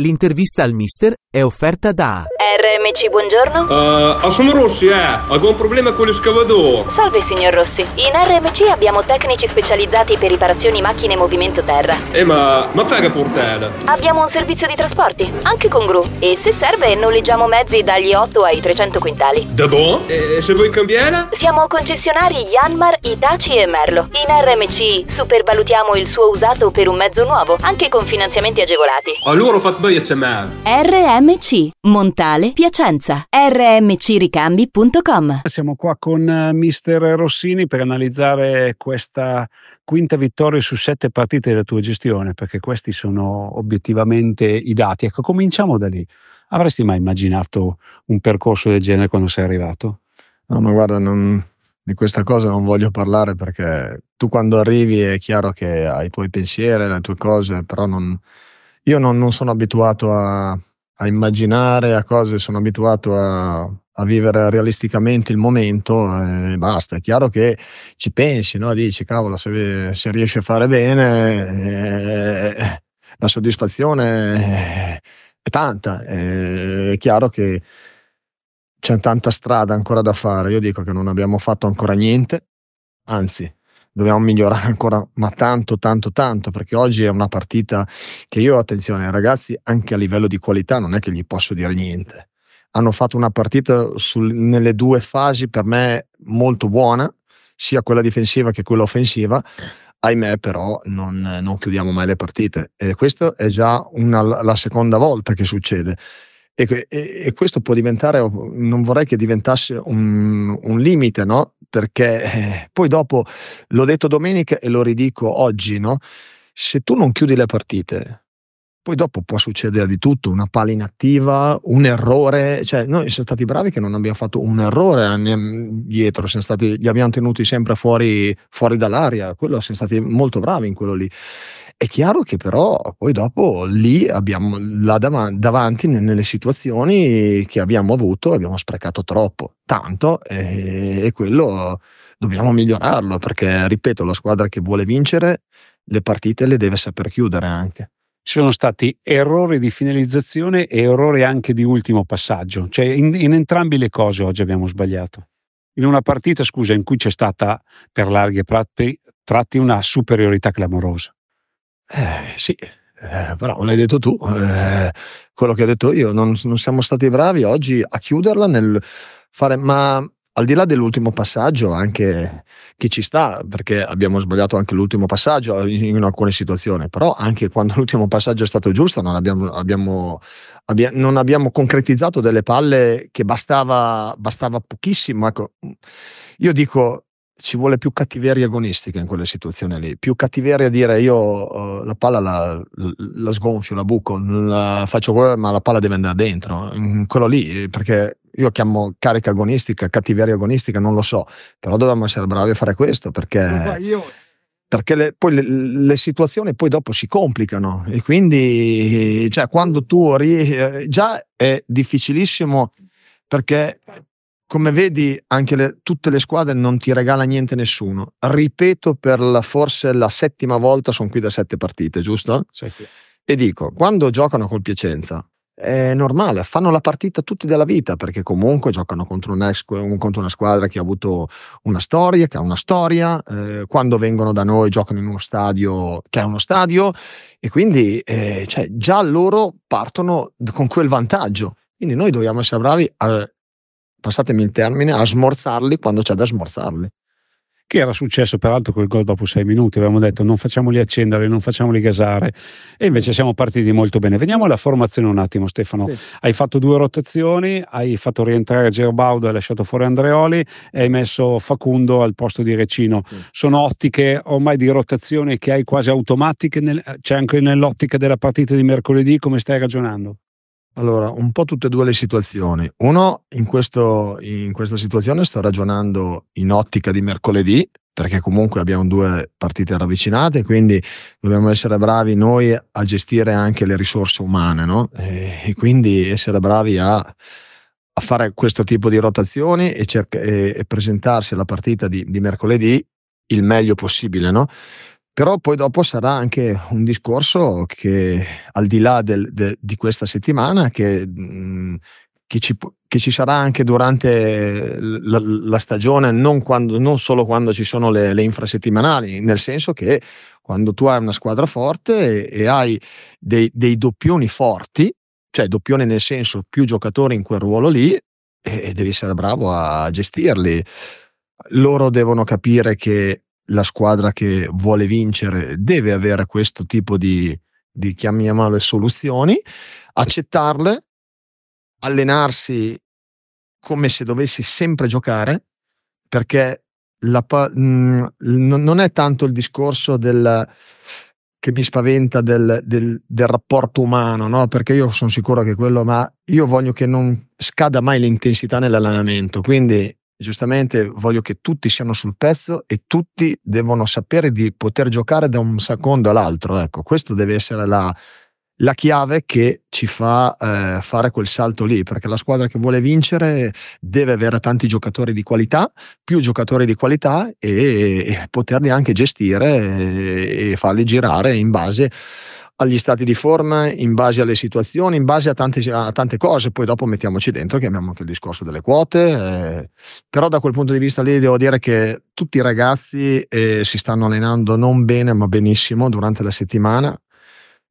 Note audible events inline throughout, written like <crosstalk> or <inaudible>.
L'intervista al mister è offerta da signor MC, buongiorno. Uh, eh, sono Rossi, eh. Ho un problema con l'escavador. Salve, signor Rossi. In RMC abbiamo tecnici specializzati per riparazioni macchine movimento terra. Eh, ma... ma fai che portale? Abbiamo un servizio di trasporti, anche con gru. E se serve, noleggiamo mezzi dagli 8 ai 300 quintali. Da boh? E se vuoi cambiare? Siamo concessionari Yanmar, Itachi e Merlo. In RMC supervalutiamo il suo usato per un mezzo nuovo, anche con finanziamenti agevolati. Allora ho fatto bene c'è me. RMC, Montale Piacenza, rmcricambi.com. Siamo qua con eh, mister Rossini per analizzare questa quinta vittoria su sette partite della tua gestione, perché questi sono obiettivamente i dati. Ecco, cominciamo da lì. Avresti mai immaginato un percorso del genere quando sei arrivato? No, ma guarda, non, di questa cosa non voglio parlare perché tu quando arrivi è chiaro che hai i tuoi pensieri, le tue cose, però non, io non, non sono abituato a a immaginare a cose, sono abituato a, a vivere realisticamente il momento eh, e basta. È chiaro che ci pensi, no? dici cavolo, se, se riesci a fare bene eh, la soddisfazione è tanta. Eh, è chiaro che c'è tanta strada ancora da fare. Io dico che non abbiamo fatto ancora niente, anzi dobbiamo migliorare ancora, ma tanto, tanto, tanto, perché oggi è una partita che io, attenzione, ragazzi, anche a livello di qualità non è che gli posso dire niente. Hanno fatto una partita sul, nelle due fasi per me molto buona, sia quella difensiva che quella offensiva. Ahimè, però, non, non chiudiamo mai le partite. E questa è già una, la seconda volta che succede. E, e, e, questo può diventare, non vorrei che diventasse un, un limite, no? perché eh, poi dopo l'ho detto domenica e lo ridico oggi, no? Se tu non chiudi le partite, poi dopo può succedere di tutto, una palla inattiva, un errore, cioè noi siamo stati bravi che non abbiamo fatto un errore eh, mm, dietro, siamo stati, li abbiamo tenuti sempre fuori, fuori dall'aria, quello, siamo stati molto bravi in quello lì. È chiaro che però poi dopo lì abbiamo là davanti nelle situazioni che abbiamo avuto abbiamo sprecato troppo, tanto e, e quello dobbiamo migliorarlo perché ripeto la squadra che vuole vincere le partite le deve saper chiudere anche ci sono stati errori di finalizzazione e errori anche di ultimo passaggio. Cioè in, in entrambi le cose oggi abbiamo sbagliato. In una partita, scusa, in cui c'è stata per larghe tratti, tratti una superiorità clamorosa. Eh, sì, eh, però l'hai detto tu, eh, quello che ho detto io, non, non, siamo stati bravi oggi a chiuderla nel fare, ma al di là dell'ultimo passaggio, anche che ci sta, perché abbiamo sbagliato anche l'ultimo passaggio in alcune situazioni, però anche quando <laughs> l'ultimo passaggio è stato giusto non abbiamo, abbiamo, abbia, non abbiamo concretizzato delle palle che bastava, bastava pochissimo. Ecco, io dico, ci vuole più cattiveria agonistica in quelle situazioni lì, più cattiveria a dire io uh, la palla la, la, sgonfio, la buco, la faccio quello, ma la palla deve andare dentro, quello lì, perché io chiamo carica agonistica, cattiveria agonistica, non lo so, però dovremmo essere bravi a fare questo perché, io... perché le, poi le, le, situazioni poi dopo si complicano e quindi cioè, quando tu ri- eh, già è difficilissimo perché come vedi anche le, tutte le squadre non ti regala niente nessuno. Ripeto per la, forse la settima volta, sono qui da sette partite, giusto? Sì. E dico, quando giocano col Piacenza, è normale, fanno la partita tutti della vita perché comunque giocano contro, un ex, contro una squadra che ha avuto una storia, che ha una storia, eh, quando vengono da noi giocano in uno stadio che è uno stadio e quindi eh, cioè, già loro partono con quel vantaggio. Quindi noi dobbiamo essere bravi a, passatemi il termine, a smorzarli quando c'è da smorzarli che era successo peraltro col gol dopo sei minuti. Avevamo detto non facciamoli accendere, non facciamoli gasare e invece siamo partiti molto bene. Veniamo alla formazione un attimo, Stefano. Sì. Hai fatto due rotazioni, hai fatto rientrare Gerbaudo, hai lasciato fuori Andreoli e hai messo Facundo al posto di Recino. Sì. Sono ottiche ormai di rotazione che hai quasi automatiche, nel, c'è anche nell'ottica della partita di mercoledì. Come stai ragionando? Allora, un po' tutte e due le situazioni. Uno, in questo in questa situazione sto ragionando in ottica di mercoledì, perché comunque abbiamo due partite ravvicinate, quindi dobbiamo essere bravi noi a gestire anche le risorse umane, no, e quindi essere bravi a a fare questo tipo di rotazioni e, cerca, e, e presentarsi alla partita di, di mercoledì il meglio possibile, no? Però poi dopo sarà anche un discorso che al di là del, de, di questa settimana, che, mm, che, ci, che, ci, sarà anche durante la, la stagione, non, quando, non, solo quando ci sono le, le infrasettimanali, nel senso che quando tu hai una squadra forte e, e hai dei, dei doppioni forti, cioè doppione nel senso più giocatori in quel ruolo lì, e devi essere bravo a gestirli. Loro devono capire che la squadra che vuole vincere deve avere questo tipo di, di chiamiamole soluzioni, accettarle, allenarsi come se dovessi sempre giocare, perché la, mh, mm, non è tanto il discorso del, che mi spaventa del, del, del rapporto umano, no? perché io sono sicuro che quello, ma io voglio che non scada mai l'intensità nell'allenamento, quindi giustamente voglio che tutti siano sul pezzo e tutti devono sapere di poter giocare da un secondo all'altro. Ecco, questo deve essere la, la, chiave che ci fa eh, fare quel salto lì, perché la squadra che vuole vincere deve avere tanti giocatori di qualità, più giocatori di qualità e, e poterli anche gestire e, e farli girare in base agli stati di forma, in base alle situazioni, in base a tante, a tante cose. Poi dopo mettiamoci dentro, chiamiamo anche il discorso delle quote. Eh, però da quel punto di vista lì devo dire che tutti i ragazzi eh, si stanno allenando non bene ma benissimo durante la settimana.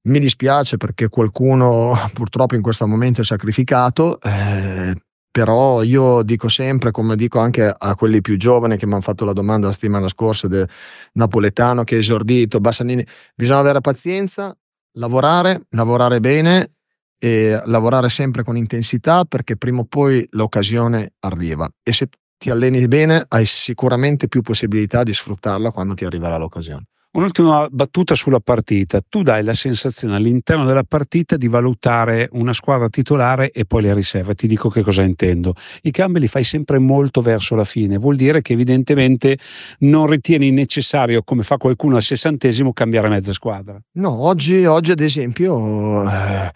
Mi dispiace perché qualcuno purtroppo in questo momento è sacrificato, eh, però io dico sempre, come dico anche a quelli più giovani che mi hanno fatto la domanda la settimana scorsa del napoletano che è esordito, Bassanini, bisogna avere pazienza, lavorare, lavorare bene e lavorare sempre con intensità perché prima o poi l'occasione arriva e se ti alleni bene hai sicuramente più possibilità di sfruttarla quando ti arriverà l'occasione. Un'ultima battuta sulla partita. Tu dai la sensazione all'interno della partita di valutare una squadra titolare e poi le riserve. Ti dico che cosa intendo. I cambi li fai sempre molto verso la fine. Vuol dire che evidentemente non ritieni necessario, come fa qualcuno al sessantesimo, cambiare mezza squadra. No, oggi, oggi ad esempio... Eh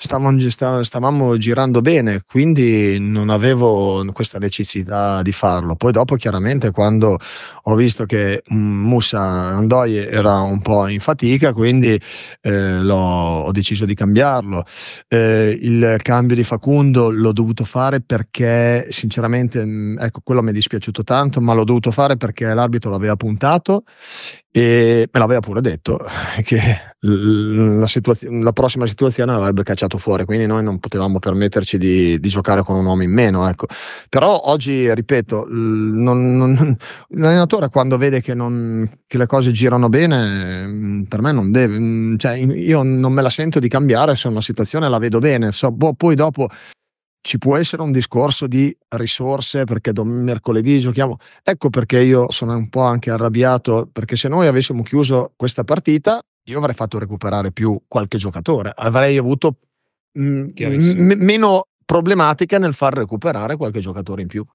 stavamo, girando bene, quindi non avevo questa necessità di farlo. Poi dopo chiaramente quando ho visto che Musa mm, Andoie era un po' in fatica, quindi eh, ho deciso di cambiarlo. Eh, il cambio di Facundo l'ho dovuto fare perché sinceramente, mm, ecco, quello mi è dispiaciuto tanto, ma l'ho dovuto fare perché l'arbitro l'aveva puntato e me l'aveva pure detto <laughs> che la, situazio- la, prossima situazione avrebbe cacciato fuori, quindi noi non potevamo permetterci di, di giocare con un uomo in meno. Ecco. Però oggi, ripeto, non, non, l'allenatore quando vede che, non, che, le cose girano bene, mm, per me non deve, mm, cioè, io non me la sento di cambiare se una situazione la vedo bene, so, boh, poi dopo ci può essere un discorso di risorse perché dom- mercoledì giochiamo. Ecco perché io sono un po' anche arrabbiato, perché se noi avessimo chiuso questa partita, io avrei fatto recuperare più qualche giocatore, avrei avuto mh, mm, m- meno problematiche nel far recuperare qualche giocatore in più.